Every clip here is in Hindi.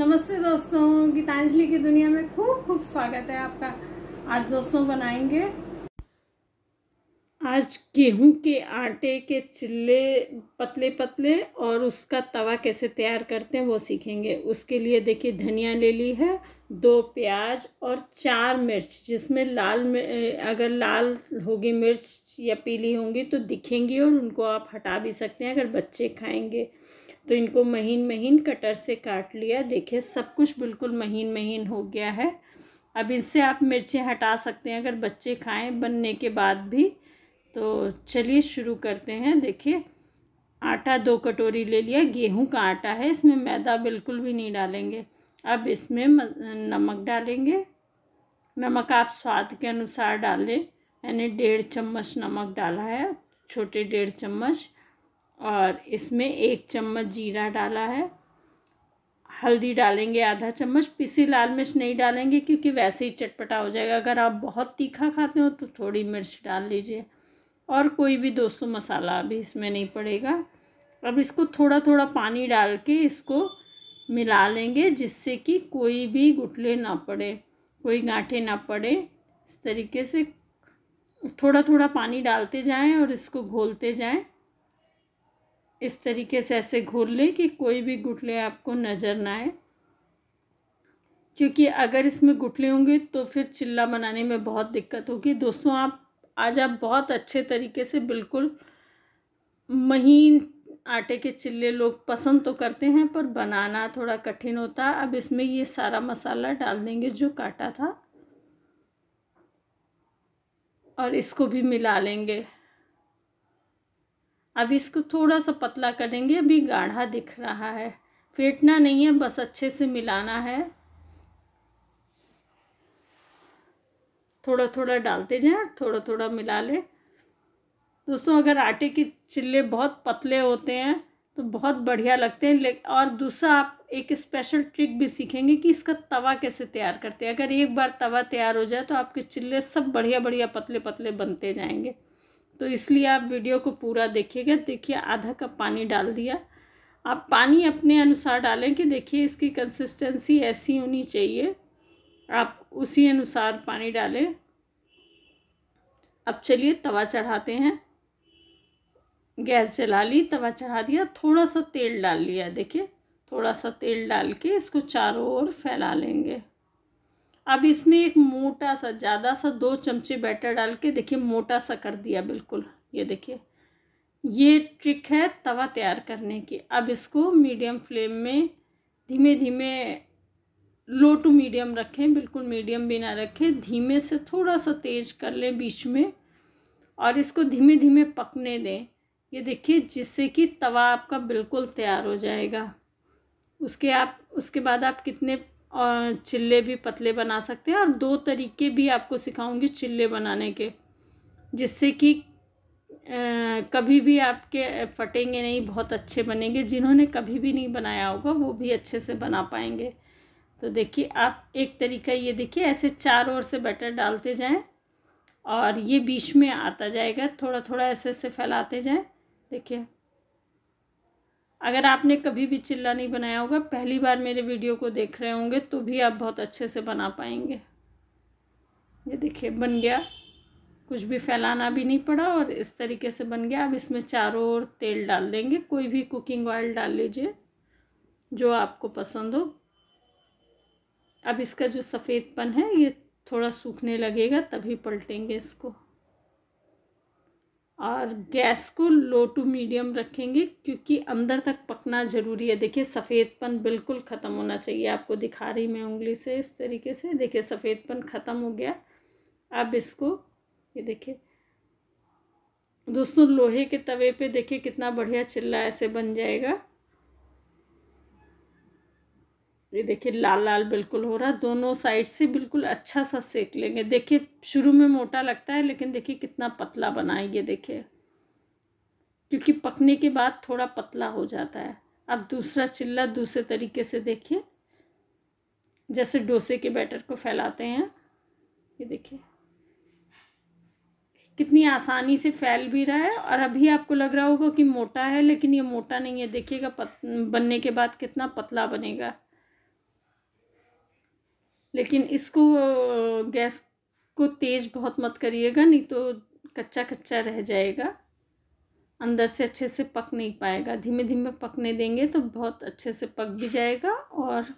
नमस्ते दोस्तों गीतांजलि की दुनिया में खूब खूब स्वागत है आपका आज दोस्तों बनाएंगे आज गेहूं के आटे के चिल्ले पतले पतले और उसका तवा कैसे तैयार करते हैं वो सीखेंगे उसके लिए देखिए धनिया ले ली है दो प्याज और चार मिर्च जिसमें लाल अगर लाल होगी मिर्च या पीली होंगी तो दिखेंगी और उनको आप हटा भी सकते हैं अगर बच्चे खाएंगे तो इनको महीन महीन कटर से काट लिया देखिए सब कुछ बिल्कुल महीन महीन हो गया है अब इनसे आप मिर्चें हटा सकते हैं अगर बच्चे खाएं बनने के बाद भी तो चलिए शुरू करते हैं देखिए आटा दो कटोरी ले लिया गेहूं का आटा है इसमें मैदा बिल्कुल भी नहीं डालेंगे अब इसमें नमक डालेंगे नमक आप स्वाद के अनुसार डालें मैंने डेढ़ चम्मच नमक डाला है छोटे डेढ़ चम्मच और इसमें एक चम्मच जीरा डाला है हल्दी डालेंगे आधा चम्मच पीसी लाल मिर्च नहीं डालेंगे क्योंकि वैसे ही चटपटा हो जाएगा अगर आप बहुत तीखा खाते हो तो थोड़ी मिर्च डाल लीजिए और कोई भी दोस्तों मसाला अभी इसमें नहीं पड़ेगा अब इसको थोड़ा थोड़ा पानी डाल के इसको मिला लेंगे जिससे कि कोई भी गुटले ना पड़े कोई गांठे ना पड़े इस तरीके से थोड़ा थोड़ा पानी डालते जाएं और इसको घोलते जाएं इस तरीके से ऐसे घोल लें कि कोई भी गुठले आपको नज़र ना आए क्योंकि अगर इसमें गुठले होंगे तो फिर चिल्ला बनाने में बहुत दिक्कत होगी दोस्तों आप आज आप बहुत अच्छे तरीके से बिल्कुल महीन आटे के चिल्ले लोग पसंद तो करते हैं पर बनाना थोड़ा कठिन होता है अब इसमें ये सारा मसाला डाल देंगे जो काटा था और इसको भी मिला लेंगे अब इसको थोड़ा सा पतला करेंगे अभी गाढ़ा दिख रहा है फेंटना नहीं है बस अच्छे से मिलाना है थोड़ा थोड़ा डालते जाएं थोड़ा थोड़ा मिला लें दोस्तों अगर आटे के चिल्ले बहुत पतले होते हैं तो बहुत बढ़िया लगते हैं और दूसरा आप एक स्पेशल ट्रिक भी सीखेंगे कि इसका तवा कैसे तैयार करते हैं अगर एक बार तवा तैयार हो जाए तो आपके चिल्ले सब बढ़िया बढ़िया पतले पतले बनते जाएंगे तो इसलिए आप वीडियो को पूरा देखिएगा देखिए आधा कप पानी डाल दिया आप पानी अपने अनुसार डालें कि देखिए इसकी कंसिस्टेंसी ऐसी होनी चाहिए आप उसी अनुसार पानी डालें अब चलिए तवा चढ़ाते हैं गैस जला ली तवा चढ़ा दिया थोड़ा सा तेल डाल लिया देखिए थोड़ा सा तेल डाल के इसको चारों ओर फैला लेंगे अब इसमें एक मोटा सा ज़्यादा सा दो चमचे बैटर डाल के देखिए मोटा सा कर दिया बिल्कुल ये देखिए ये ट्रिक है तवा तैयार करने की अब इसको मीडियम फ्लेम में धीमे धीमे लो टू मीडियम रखें बिल्कुल मीडियम भी ना रखें धीमे से थोड़ा सा तेज़ कर लें बीच में और इसको धीमे धीमे पकने दें ये देखिए जिससे कि तवा आपका बिल्कुल तैयार हो जाएगा उसके आप उसके बाद आप कितने और चिल्ले भी पतले बना सकते हैं और दो तरीके भी आपको सिखाऊंगी चिल्ले बनाने के जिससे कि कभी भी आपके फटेंगे नहीं बहुत अच्छे बनेंगे जिन्होंने कभी भी नहीं बनाया होगा वो भी अच्छे से बना पाएंगे तो देखिए आप एक तरीका ये देखिए ऐसे चार ओर से बैटर डालते जाएं और ये बीच में आता जाएगा थोड़ा थोड़ा ऐसे ऐसे फैलाते जाएँ देखिए अगर आपने कभी भी चिल्ला नहीं बनाया होगा पहली बार मेरे वीडियो को देख रहे होंगे तो भी आप बहुत अच्छे से बना पाएंगे ये देखिए बन गया कुछ भी फैलाना भी नहीं पड़ा और इस तरीके से बन गया अब इसमें चारों ओर तेल डाल देंगे कोई भी कुकिंग ऑयल डाल लीजिए जो आपको पसंद हो अब इसका जो सफ़ेदपन है ये थोड़ा सूखने लगेगा तभी पलटेंगे इसको और गैस को लो टू मीडियम रखेंगे क्योंकि अंदर तक पकना ज़रूरी है देखिए सफ़ेदपन बिल्कुल ख़त्म होना चाहिए आपको दिखा रही मैं उंगली से इस तरीके से देखिए सफ़ेदपन ख़त्म हो गया अब इसको ये देखिए दोस्तों लोहे के तवे पे देखिए कितना बढ़िया चिल्ला ऐसे बन जाएगा ये देखिए लाल लाल बिल्कुल हो रहा दोनों साइड से बिल्कुल अच्छा सा सेक लेंगे देखिए शुरू में मोटा लगता है लेकिन देखिए कितना पतला बना है ये देखिए क्योंकि पकने के बाद थोड़ा पतला हो जाता है अब दूसरा चिल्ला दूसरे तरीके से देखिए जैसे डोसे के बैटर को फैलाते हैं ये देखिए कितनी आसानी से फैल भी रहा है और अभी आपको लग रहा होगा कि मोटा है लेकिन ये मोटा नहीं है देखिएगा बनने के बाद कितना पतला बनेगा लेकिन इसको गैस को तेज़ बहुत मत करिएगा नहीं तो कच्चा कच्चा रह जाएगा अंदर से अच्छे से पक नहीं पाएगा धीमे धीमे पकने देंगे तो बहुत अच्छे से पक भी जाएगा और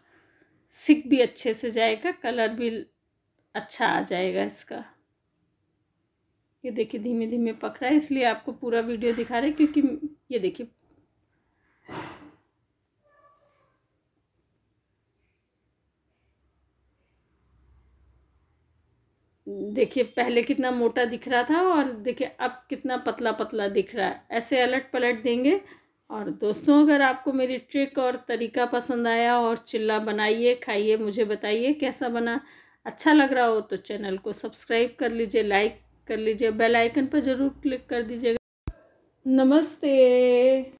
सिक भी अच्छे से जाएगा कलर भी अच्छा आ जाएगा इसका ये देखिए धीमे धीमे पक रहा है इसलिए आपको पूरा वीडियो दिखा रहे क्योंकि ये देखिए देखिए पहले कितना मोटा दिख रहा था और देखिए अब कितना पतला पतला दिख रहा है ऐसे अलट पलट देंगे और दोस्तों अगर आपको मेरी ट्रिक और तरीका पसंद आया और चिल्ला बनाइए खाइए मुझे बताइए कैसा बना अच्छा लग रहा हो तो चैनल को सब्सक्राइब कर लीजिए लाइक कर लीजिए बेल आइकन पर ज़रूर क्लिक कर दीजिएगा नमस्ते